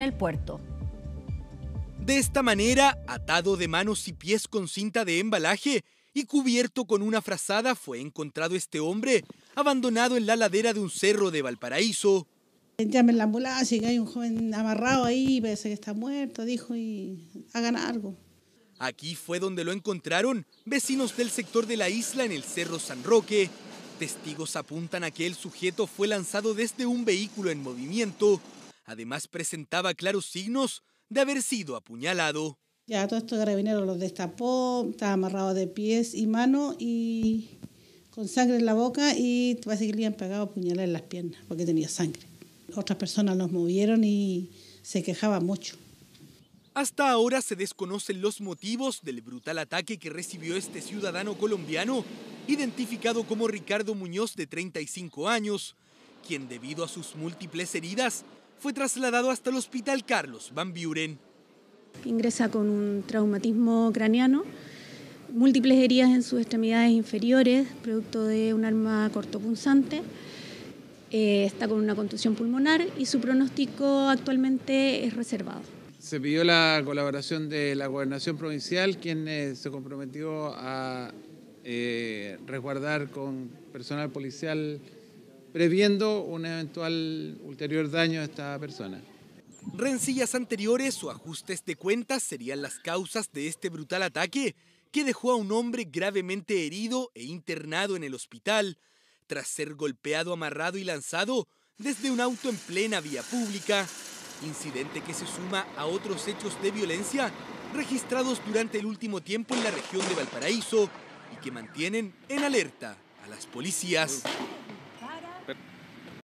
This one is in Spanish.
el puerto. De esta manera, atado de manos y pies con cinta de embalaje y cubierto con una frazada, fue encontrado este hombre abandonado en la ladera de un cerro de Valparaíso. Llamen la ambulancia, hay un joven amarrado ahí, parece que está muerto, dijo, y hagan algo. Aquí fue donde lo encontraron vecinos del sector de la isla en el Cerro San Roque. Testigos apuntan a que el sujeto fue lanzado desde un vehículo en movimiento Además presentaba claros signos de haber sido apuñalado. Ya todo esto carabinero los destapó, estaba amarrado de pies y mano y con sangre en la boca y parece le habían pegado puñales en las piernas porque tenía sangre. Otras personas los movieron y se quejaba mucho. Hasta ahora se desconocen los motivos del brutal ataque que recibió este ciudadano colombiano, identificado como Ricardo Muñoz de 35 años, quien debido a sus múltiples heridas fue trasladado hasta el Hospital Carlos Van Buren. Ingresa con un traumatismo craneano, múltiples heridas en sus extremidades inferiores, producto de un arma cortopunzante. Eh, está con una contusión pulmonar y su pronóstico actualmente es reservado. Se pidió la colaboración de la Gobernación Provincial, quien eh, se comprometió a eh, resguardar con personal policial previendo un eventual ulterior daño a esta persona. Rencillas anteriores o ajustes de cuentas serían las causas de este brutal ataque que dejó a un hombre gravemente herido e internado en el hospital tras ser golpeado, amarrado y lanzado desde un auto en plena vía pública, incidente que se suma a otros hechos de violencia registrados durante el último tiempo en la región de Valparaíso y que mantienen en alerta a las policías.